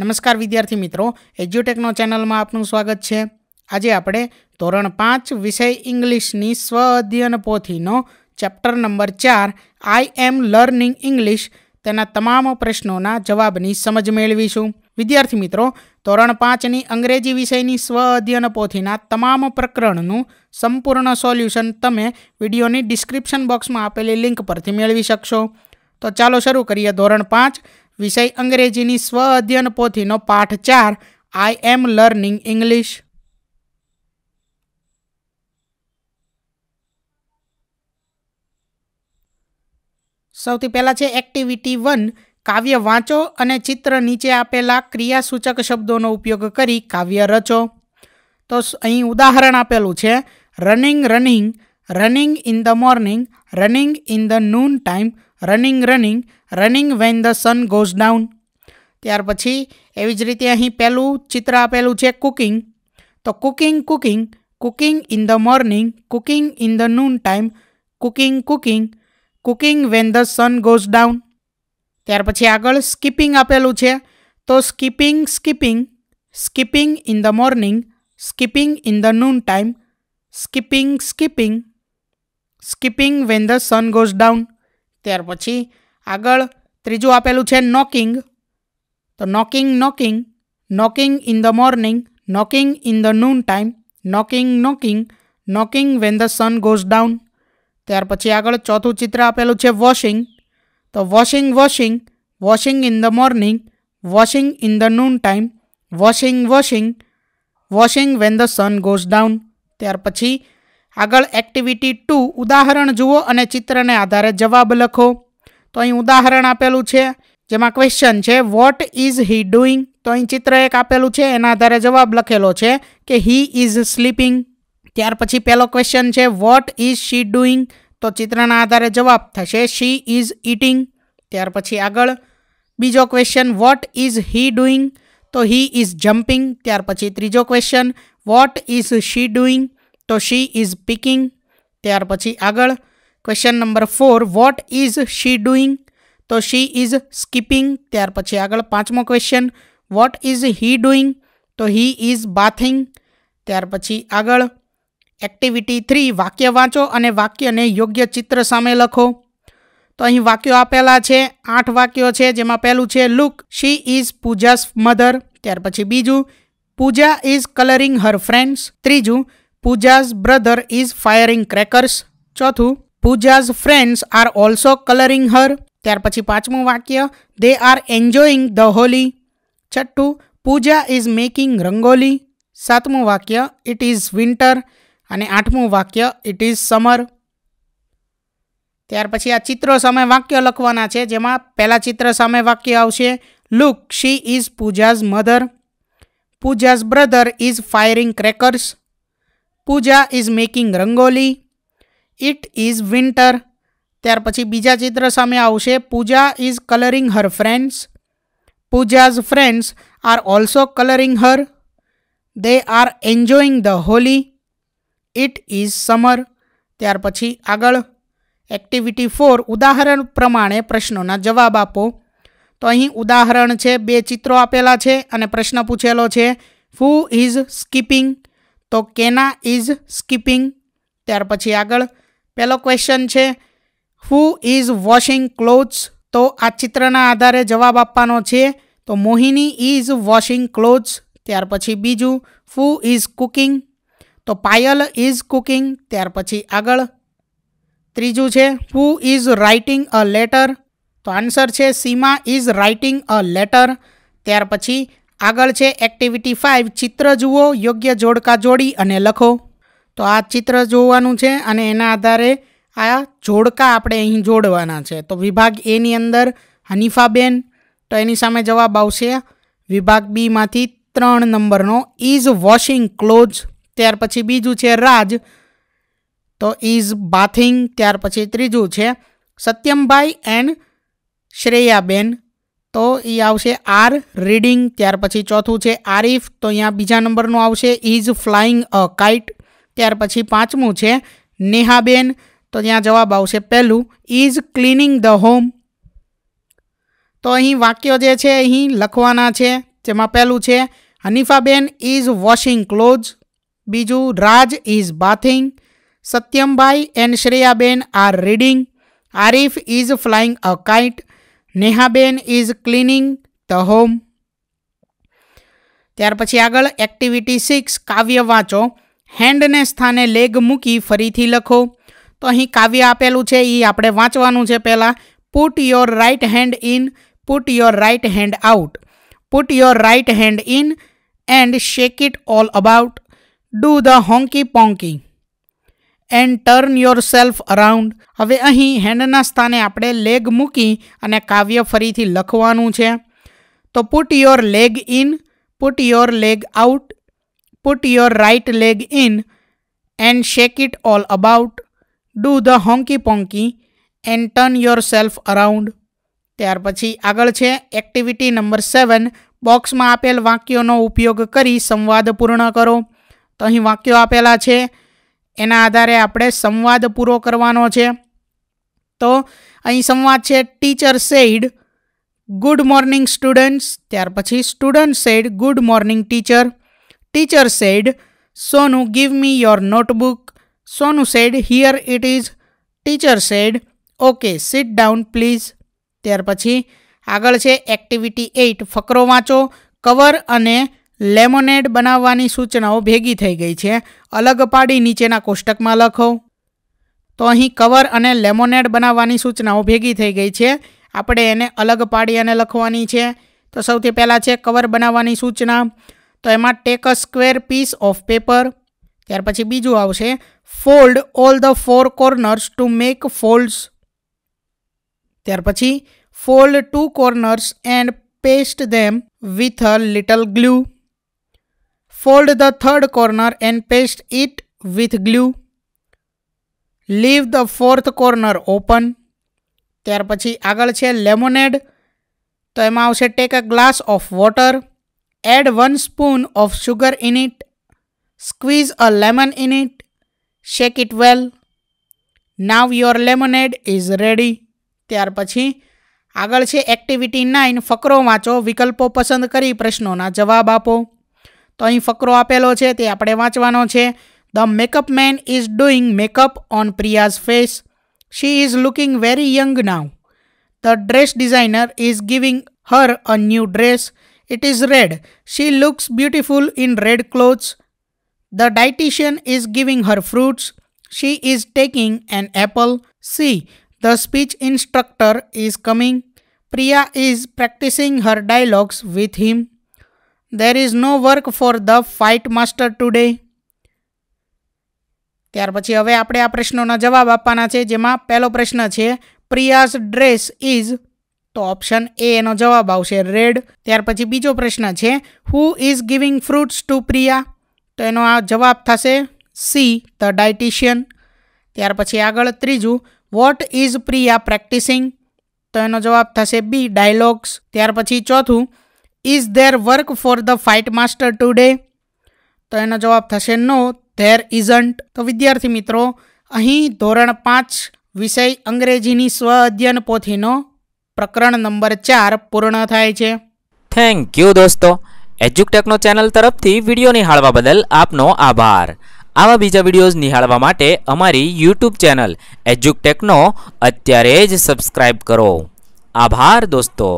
નમસ્કાર વિદ્યાર્થી મિત્રો એજ્યુટેકનો ચેનલમાં આપનું સ્વાગત છે આજે આપણે ધોરણ પાંચ વિષય ઇંગ્લિશની સ્વ અધ્યયન પોથીનો ચેપ્ટર નંબર ચાર આઈ એમ લર્નિંગ ઇંગ્લિશ તેના તમામ પ્રશ્નોના જવાબની સમજ મેળવીશું વિદ્યાર્થી મિત્રો ધોરણ પાંચની અંગ્રેજી વિષયની સ્વ અધ્યયન પોથીના તમામ પ્રકરણનું સંપૂર્ણ સોલ્યુશન તમે વિડીયોની ડિસ્ક્રિપ્શન બોક્સમાં આપેલી લિંક પરથી મેળવી શકશો તો ચાલો શરૂ કરીએ ધોરણ પાંચ વિષય અંગ્રેજીની સ્વ અધ્યયન પોથીનો પાઠ ચાર આઈ એમ લર્નિંગ ઇંગ્લિશ સૌથી પહેલાં છે એક્ટિવિટી વન કાવ્ય વાંચો અને ચિત્ર નીચે આપેલા ક્રિયાસૂચક શબ્દોનો ઉપયોગ કરી કાવ્ય રચો તો અહીં ઉદાહરણ આપેલું છે running running running in the morning running in the noon time running running running when the sun goes down ત્યાર પછી એવી જ રીતે અહીં પહેલું ચિત્ર આપેલું છે કુકિંગ તો cooking cooking cooking in the morning cooking in the noon time cooking cooking cooking when the sun goes down ત્યાર પછી આગળ સ્કીપિંગ આપેલું છે તો skipping skipping skipping in the morning skipping in the noon time skipping skipping skipping when the sun goes down ત્યાર પછી આગળ ત્રીજું આપેલું છે નોકિંગ તો knocking knocking knocking in the morning knocking in the noon time knocking knocking knocking when the sun goes down ત્યાર પછી આગળ ચોથું ચિત્ર આપેલું છે વોશિંગ તો washing washing washing in the morning washing in the noon time washing washing washing when the sun goes down ત્યાર પછી આગળ એક્ટિવિટી ટુ ઉદાહરણ જુઓ અને ચિત્રને આધારે જવાબ લખો તો અહીં ઉદાહરણ આપેલું છે જેમાં ક્વેશ્ચન છે વોટ ઇઝ હી ડુઈંગ તો અહીં ચિત્ર એક આપેલું છે એના આધારે જવાબ લખેલો છે કે હી ઇઝ સ્લીપિંગ ત્યાર પછી પહેલો ક્વેશ્ચન છે વોટ ઇઝ શી ડુઈંગ તો ચિત્રના આધારે જવાબ થશે શી ઇઝ ઇટિંગ ત્યાર પછી આગળ બીજો question what is he doing તો હી ઇઝ જમ્પિંગ ત્યાર પછી ત્રીજો question what is she doing તો શી ઇઝ પીકિંગ ત્યાર પછી આગળ question number four what is she doing તો શી ઇઝ સ્કીપિંગ ત્યાર પછી આગળ પાંચમો question what is he doing તો હી ઇઝ બાથિંગ ત્યાર પછી આગળ એક્ટિવિટી થ્રી વાક્ય વાંચો અને વાક્યને યોગ્ય ચિત્ર સામે લખો તો અહીં વાક્યો આપેલા છે આઠ વાક્યો છે જેમાં પહેલું છે look she is Pooja's mother ત્યાર પછી બીજું Pooja is colouring her friends ત્રીજું Pooja's brother is firing crackers ચોથું Pooja's friends are also colouring her ત્યાર પછી પાંચમું વાક્ય they are enjoying the Holi છઠ્ઠું પૂજા ઇઝ મેકિંગ રંગોલી સાતમું વાક્ય ઇટ ઇઝ વિન્ટર અને આઠમું વાક્ય ઇટ ઇઝ સમર ત્યાર પછી આ ચિત્રો સામે વાક્ય લખવાના છે જેમાં પહેલાં ચિત્ર સામે વાક્ય આવશે look she is Pooja's mother Pooja's brother is firing crackers Pooja is making rangoli it is winter ત્યાર પછી બીજા ચિત્ર સામે આવશે Pooja is colouring her friends Pooja's friends are also colouring her they are enjoying the Holi it is summer ત્યાર પછી આગળ એક્ટિવિટી ફોર ઉદાહરણ પ્રમાણે પ્રશ્નોના જવાબ આપો તો અહીં ઉદાહરણ છે બે ચિત્રો આપેલા છે અને પ્રશ્ન પૂછેલો છે હુ ઇઝ સ્કીપિંગ તો કેના ઇઝ સ્કીપિંગ ત્યાર પછી આગળ પહેલો ક્વેશ્ચન છે હુ ઇઝ વોશિંગ ક્લોથ્સ તો આ ચિત્રના આધારે જવાબ આપવાનો છે તો મોહિની ઇઝ વોશિંગ ક્લોથ્સ ત્યાર પછી બીજું ફૂ ઇઝ કુકિંગ તો પાયલ ઇઝ કુકિંગ ત્યાર પછી આગળ ત્રીજું છે who is writing a letter તો આન્સર છે Seema is writing a letter ત્યાર પછી આગળ છે એક્ટિવિટી ફાઇવ ચિત્ર જુઓ યોગ્ય જોડકા જોડી અને લખો તો આ ચિત્ર જોવાનું છે અને એના આધારે આ જોડકા આપણે અહીં જોડવાના છે તો વિભાગ એની અંદર હનીફાબેન તો એની સામે જવાબ આવશે વિભાગ બીમાંથી ત્રણ નંબરનો ઇઝ વોશિંગ ક્લોઝ ત્યાર પછી બીજું છે રાજ તો ઇઝ બાથિંગ ત્યાર પછી ત્રીજું છે સત્યમભાઈ એન્ડ શ્રેયાબેન તો એ આવશે આર રીડિંગ ત્યાર પછી ચોથું છે આરીફ તો અહીંયા બીજા નંબરનું આવશે ઇઝ ફ્લાઇંગ અ કાઇટ ત્યાર પછી પાંચમું છે નેહાબેન તો ત્યાં જવાબ આવશે પહેલું ઇઝ ક્લીનિંગ ધ હોમ તો અહીં વાક્યો જે છે અહીં લખવાના છે જેમાં પહેલું છે હનીફાબેન ઇઝ વોશિંગ ક્લોઝ બીજું રાજ ઇઝ બાથિંગ સત્યમભાઈ એન્ડ શ્રેયાબેન are reading Arif is flying a kite નેહાબેન ઇઝ ક્લિનિંગ ધ હોમ ત્યાર પછી આગળ એક્ટિવિટી સિક્સ કાવ્ય વાંચો હેન્ડને સ્થાને લેગ મૂકી ફરીથી લખો તો અહીં કાવ્ય આપેલું છે એ આપણે વાંચવાનું છે પહેલાં put your right hand in put your right hand out put your right hand in and shake it all about do the hokey pokey and turn yourself around હવે અહીં હેન્ડના સ્થાને આપણે લેગ મૂકી અને કાવ્ય ફરીથી લખવાનું છે તો put your leg in put your leg out put your right leg in and shake it all about do the hokey pokey and turn yourself around ત્યાર પછી આગળ છે એક્ટિવિટી નંબર સેવન બોક્સમાં આપેલ વાક્યોનો ઉપયોગ કરી સંવાદ પૂર્ણ કરો તો અહીં વાક્યો આપેલા છે એના આધારે આપણે સંવાદ પૂરો કરવાનો છે તો અહીં સંવાદ છે teacher said good morning students ત્યાર પછી student said good morning teacher teacher said Sonu give me your notebook Sonu said here it is teacher said okay sit down please ત્યાર પછી આગળ છે એક્ટિવિટી એઇટ ફકરો વાંચો કવર અને લેમોનેડ બનાવવાની સૂચનાઓ ભેગી થઈ ગઈ છે અલગ પાડી નીચેના કોષ્ટકમાં લખો તો અહીં કવર અને લેમોનેડ બનાવવાની સૂચનાઓ ભેગી થઈ ગઈ છે આપણે એને અલગ પાડી અને લખવાની છે તો સૌથી પહેલાં છે કવર બનાવવાની સૂચના તો એમાં take a square piece of paper ત્યાર પછી બીજું આવશે fold all the four corners to make folds ત્યાર પછી fold two corners and paste them with a little glue fold the third corner and paste it with glue leave the fourth corner open ત્યાર પછી આગળ છે lemonade તો એમાં આવશે take a glass of water add one spoon of sugar in it squeeze a lemon in it shake it well now your lemonade is ready ત્યાર પછી આગળ છે એક્ટિવિટી નાઇન ફકરો વાંચો વિકલ્પો પસંદ કરી પ્રશ્નોના જવાબ આપો તો અહીં ફકરો આપેલો છે તે આપણે વાંચવાનો છે the makeup man is doing makeup on Priya's face she is looking very young now the dress designer is giving her a new dress it is red she looks beautiful in red clothes the dietitian is giving her fruits she is taking an apple see the speech instructor is coming Priya is practising her dialogues with him there is no work for the fight master today ત્યાર પછી હવે આપણે આ પ્રશ્નોના જવાબ આપવાના છે જેમાં પહેલો પ્રશ્ન છે પ્રિયાસ ડ્રેસ ઇઝ તો ઓપ્શન એ એનો જવાબ આવશે રેડ ત્યાર પછી બીજો પ્રશ્ન છે who is giving fruits to Priya તો એનો આ જવાબ થશે સી ધ ડાયટિશિયન ત્યાર પછી આગળ ત્રીજું વોટ ઇઝ પ્રિયા પ્રેક્ટિસિંગ તો એનો જવાબ થશે બી ડાયલોગ્સ ત્યાર પછી ચોથું is there work for the fight master today તો એનો જવાબ થશે નો ધેર ઇઝન્ટ તો વિદ્યાર્થી મિત્રો અહીં ધોરણ પાંચ વિષય અંગ્રેજીની સ્વ અધ્યયન પોથીનો પ્રકરણ નંબર ચાર પૂર્ણ થાય છે થેન્ક યુ દોસ્તો એજ્યુકટેકનો ચેનલ તરફથી વિડીયો નિહાળવા બદલ આપનો આભાર આવા બીજા વિડીયોઝ નિહાળવા માટે અમારી યુટ્યુબ ચેનલ એજ્યુકટેકનો અત્યારે જ સબસ્ક્રાઇબ કરો આભાર દોસ્તો